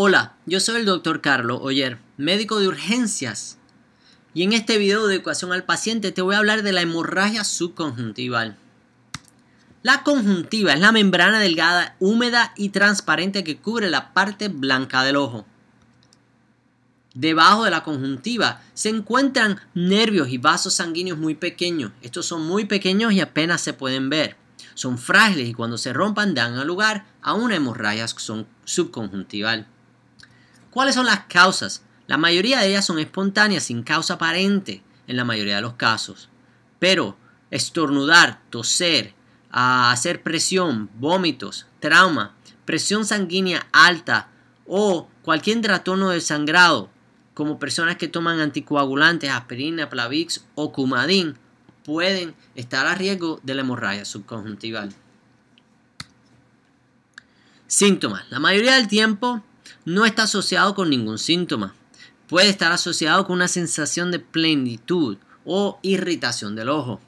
Hola, yo soy el doctor Carlos Oyer, médico de urgencias. Y en este video de ecuación al paciente te voy a hablar de la hemorragia subconjuntival. La conjuntiva es la membrana delgada, húmeda y transparente que cubre la parte blanca del ojo. Debajo de la conjuntiva se encuentran nervios y vasos sanguíneos muy pequeños. Estos son muy pequeños y apenas se pueden ver. Son frágiles y cuando se rompan dan lugar a una hemorragia subconjuntival. ¿Cuáles son las causas? La mayoría de ellas son espontáneas, sin causa aparente en la mayoría de los casos. Pero estornudar, toser, hacer presión, vómitos, trauma, presión sanguínea alta o cualquier trastorno de sangrado, como personas que toman anticoagulantes, aspirina, Plavix o cumadín, pueden estar a riesgo de la hemorragia subconjuntival. Síntomas. La mayoría del tiempo no está asociado con ningún síntoma. Puede estar asociado con una sensación de plenitud o irritación del ojo.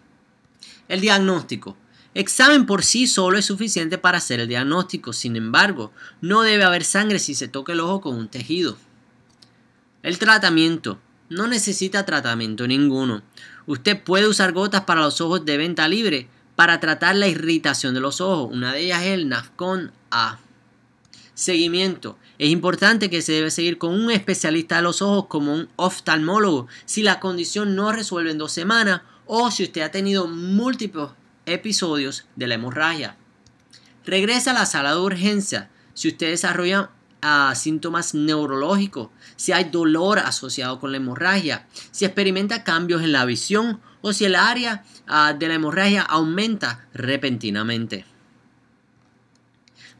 El diagnóstico. Examen por sí solo es suficiente para hacer el diagnóstico, sin embargo, no debe haber sangre si se toca el ojo con un tejido. El tratamiento. No necesita tratamiento ninguno. Usted puede usar gotas para los ojos de venta libre para tratar la irritación de los ojos. Una de ellas es el Nafcon A seguimiento. Es importante que se debe seguir con un especialista de los ojos como un oftalmólogo si la condición no resuelve en dos semanas o si usted ha tenido múltiples episodios de la hemorragia. Regresa a la sala de urgencia si usted desarrolla ah, síntomas neurológicos, si hay dolor asociado con la hemorragia, si experimenta cambios en la visión o si el área ah, de la hemorragia aumenta repentinamente.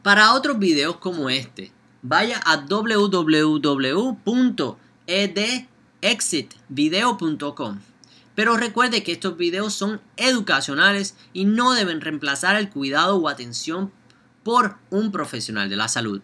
Para otros videos como este, vaya a www.edexitvideo.com. Pero recuerde que estos videos son educacionales y no deben reemplazar el cuidado o atención por un profesional de la salud.